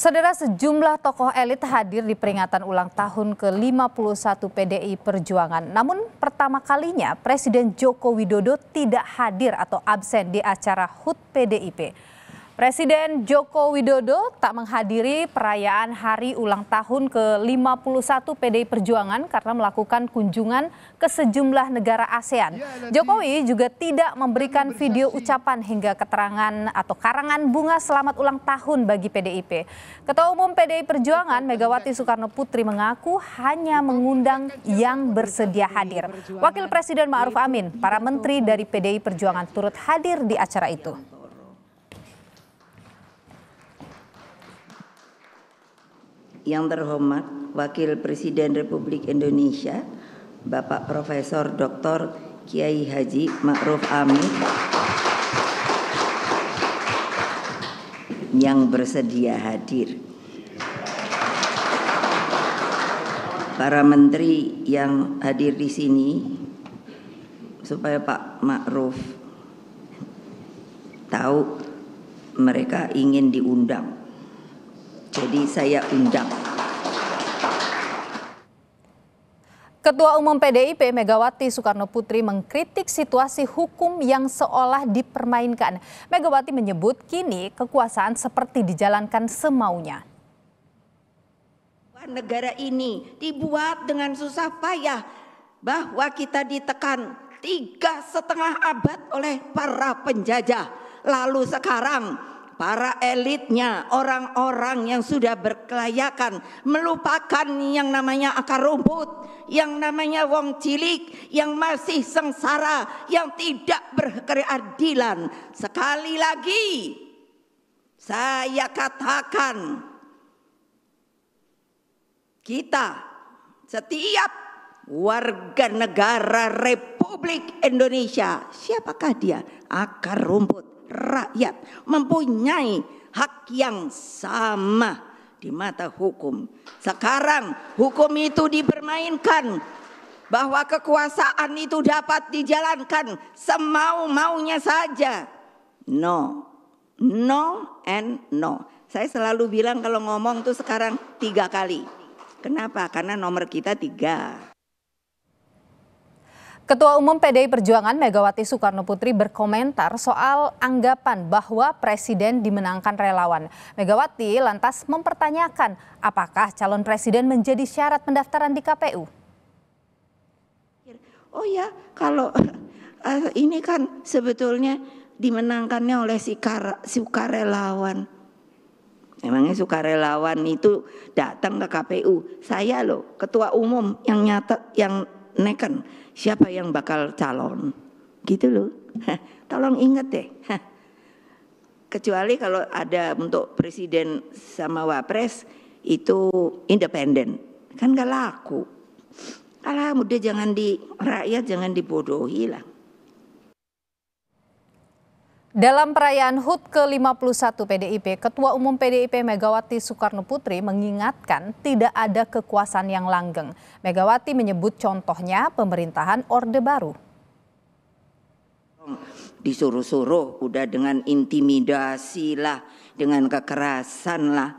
Saudara sejumlah tokoh elit hadir di peringatan ulang tahun ke-51 PDI Perjuangan. Namun pertama kalinya Presiden Joko Widodo tidak hadir atau absen di acara HUT PDIP. Presiden Joko Widodo tak menghadiri perayaan hari ulang tahun ke-51 PDI Perjuangan karena melakukan kunjungan ke sejumlah negara ASEAN. Ya, Jokowi juga tidak memberikan video ucapan hingga keterangan atau karangan bunga selamat ulang tahun bagi PDIP. Ketua Umum PDI Perjuangan Megawati Soekarno Putri mengaku hanya mengundang yang bersedia hadir. Wakil Presiden Ma'ruf Amin, para menteri dari PDI Perjuangan turut hadir di acara itu. yang terhormat Wakil Presiden Republik Indonesia Bapak Profesor Dr. Kiai Haji Ma'ruf Amin yang bersedia hadir para menteri yang hadir di sini supaya Pak Ma'ruf tahu mereka ingin diundang jadi saya undang Ketua Umum PDIP Megawati Soekarno Putri mengkritik situasi hukum yang seolah dipermainkan. Megawati menyebut kini kekuasaan seperti dijalankan semaunya. Negara ini dibuat dengan susah payah bahwa kita ditekan tiga setengah abad oleh para penjajah. Lalu sekarang para elitnya, orang-orang yang sudah berkelayakan, melupakan yang namanya akar rumput, yang namanya wong cilik, yang masih sengsara, yang tidak berkeadilan. Sekali lagi, saya katakan, kita setiap warga negara Republik Indonesia, siapakah dia? Akar rumput rakyat mempunyai hak yang sama di mata hukum. Sekarang hukum itu dipermainkan bahwa kekuasaan itu dapat dijalankan semau-maunya saja. No, no and no. Saya selalu bilang kalau ngomong tuh sekarang tiga kali. Kenapa? Karena nomor kita tiga. Ketua Umum PDI Perjuangan Megawati Soekarno Putri berkomentar soal anggapan bahwa presiden dimenangkan relawan. Megawati lantas mempertanyakan apakah calon presiden menjadi syarat pendaftaran di KPU. Oh ya, kalau uh, ini kan sebetulnya dimenangkannya oleh si sukarelawan. Emangnya sukarelawan itu datang ke KPU. Saya loh, ketua umum yang nyata yang neken siapa yang bakal calon. Gitu loh. Tolong ingat deh. Kecuali kalau ada untuk presiden sama wapres itu independen. Kan gak laku. Kalau mudah jangan di rakyat jangan dibodohi lah. Dalam perayaan HUT ke-51 PDIP, Ketua Umum PDIP Megawati Soekarno Putri mengingatkan tidak ada kekuasaan yang langgeng. Megawati menyebut contohnya pemerintahan Orde Baru. Disuruh-suruh, udah dengan intimidasi lah, dengan kekerasan lah.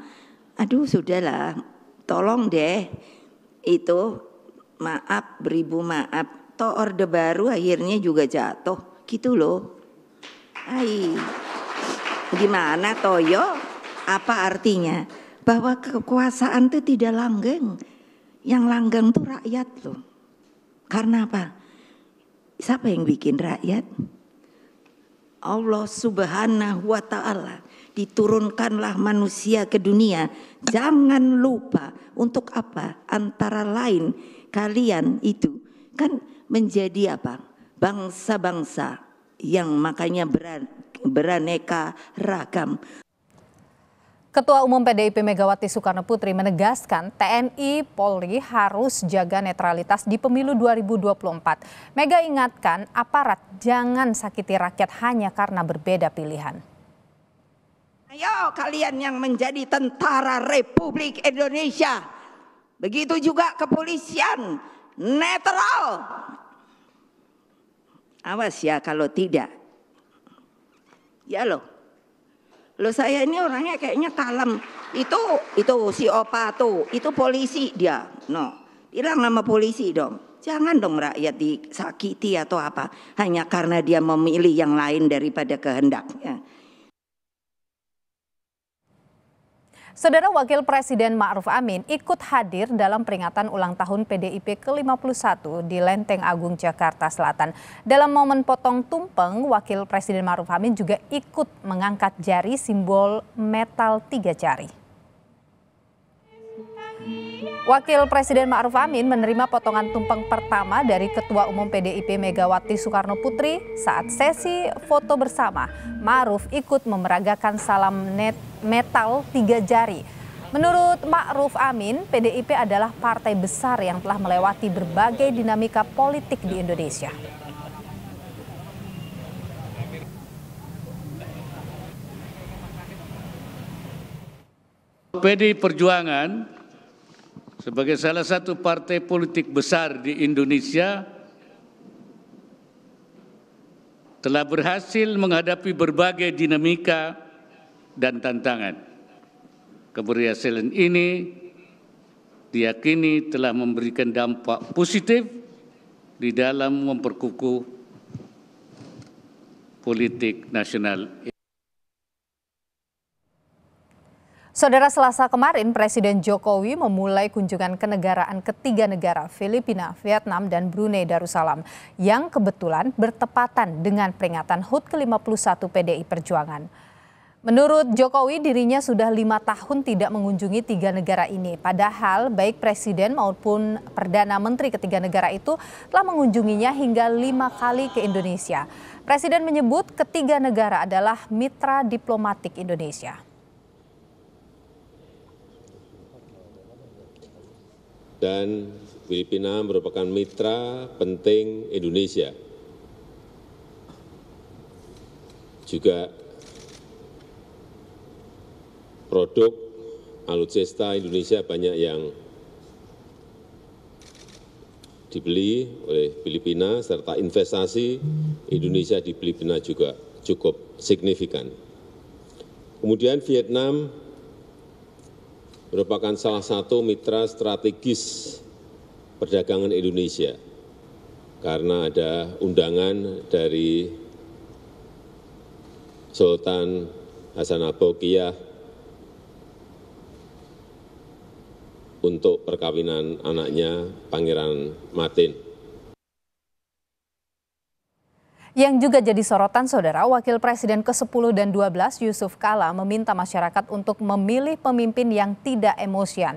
Aduh sudahlah, tolong deh itu maaf beribu maaf. Toh Orde Baru akhirnya juga jatuh gitu loh. Hai. Gimana Toyo? Apa artinya? Bahwa kekuasaan itu tidak langgeng. Yang langgeng itu rakyat loh. Karena apa? Siapa yang bikin rakyat? Allah subhanahu wa ta'ala diturunkanlah manusia ke dunia. Jangan lupa untuk apa? Antara lain kalian itu kan menjadi apa? Bangsa-bangsa yang makanya beran, beraneka ragam. Ketua Umum PDIP Megawati Soekarno Putri menegaskan TNI Polri harus jaga netralitas di pemilu 2024. Mega ingatkan aparat jangan sakiti rakyat hanya karena berbeda pilihan. Ayo kalian yang menjadi tentara Republik Indonesia. Begitu juga kepolisian netral Awas ya kalau tidak. Ya loh. Lo saya ini orangnya kayaknya kalem. Itu itu si Opa tuh, itu polisi dia. No. Hilang nama polisi dong. Jangan dong rakyat disakiti atau apa hanya karena dia memilih yang lain daripada kehendaknya. Saudara Wakil Presiden Ma'ruf Amin ikut hadir dalam peringatan ulang tahun PDIP ke-51 di Lenteng Agung, Jakarta Selatan. Dalam momen potong tumpeng, Wakil Presiden Ma'ruf Amin juga ikut mengangkat jari simbol metal tiga jari. Wakil Presiden Ma'ruf Amin menerima potongan tumpeng pertama dari Ketua Umum PDIP Megawati Soekarno Putri saat sesi foto bersama. Ma'ruf ikut memeragakan salam net metal tiga jari. Menurut Ma'ruf Amin, PDIP adalah partai besar yang telah melewati berbagai dinamika politik di Indonesia. PDI Perjuangan sebagai salah satu partai politik besar di Indonesia telah berhasil menghadapi berbagai dinamika dan tantangan. Keberhasilan ini diyakini telah memberikan dampak positif di dalam memperkukuh politik nasional Saudara Selasa kemarin, Presiden Jokowi memulai kunjungan kenegaraan ketiga negara Filipina, Vietnam, dan Brunei Darussalam yang kebetulan bertepatan dengan peringatan HUT ke-51 PDI Perjuangan. Menurut Jokowi, dirinya sudah lima tahun tidak mengunjungi tiga negara ini. Padahal baik Presiden maupun Perdana Menteri ketiga negara itu telah mengunjunginya hingga lima kali ke Indonesia. Presiden menyebut ketiga negara adalah mitra diplomatik Indonesia. dan filipina merupakan mitra penting indonesia juga produk alutsista indonesia banyak yang dibeli oleh Filipina serta investasi Indonesia di Filipina juga cukup signifikan. Kemudian Vietnam merupakan salah satu mitra strategis perdagangan Indonesia karena ada undangan dari Sultan Hasan Abokiyah untuk perkawinan anaknya Pangeran Martin. Yang juga jadi sorotan saudara, Wakil Presiden ke-10 dan 12 Yusuf Kala meminta masyarakat untuk memilih pemimpin yang tidak emosian.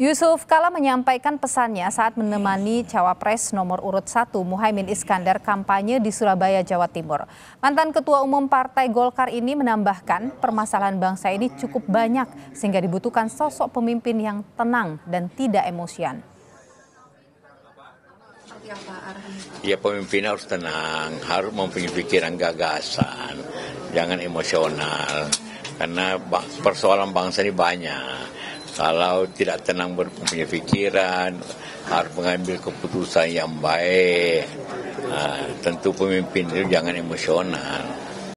Yusuf Kala menyampaikan pesannya saat menemani cawapres nomor urut 1 Muhaimin Iskandar kampanye di Surabaya, Jawa Timur. Mantan Ketua Umum Partai Golkar ini menambahkan permasalahan bangsa ini cukup banyak sehingga dibutuhkan sosok pemimpin yang tenang dan tidak emosian. Indonesia Ya pemimpin harus tenang, harus mempunyai pikiran gagasan, jangan emosional. Karena persoalan bangsa ini banyak. Kalau tidak tenang berpunya pikiran, harus mengambil keputusan yang baik. Nah, tentu pemimpin itu jangan emosional.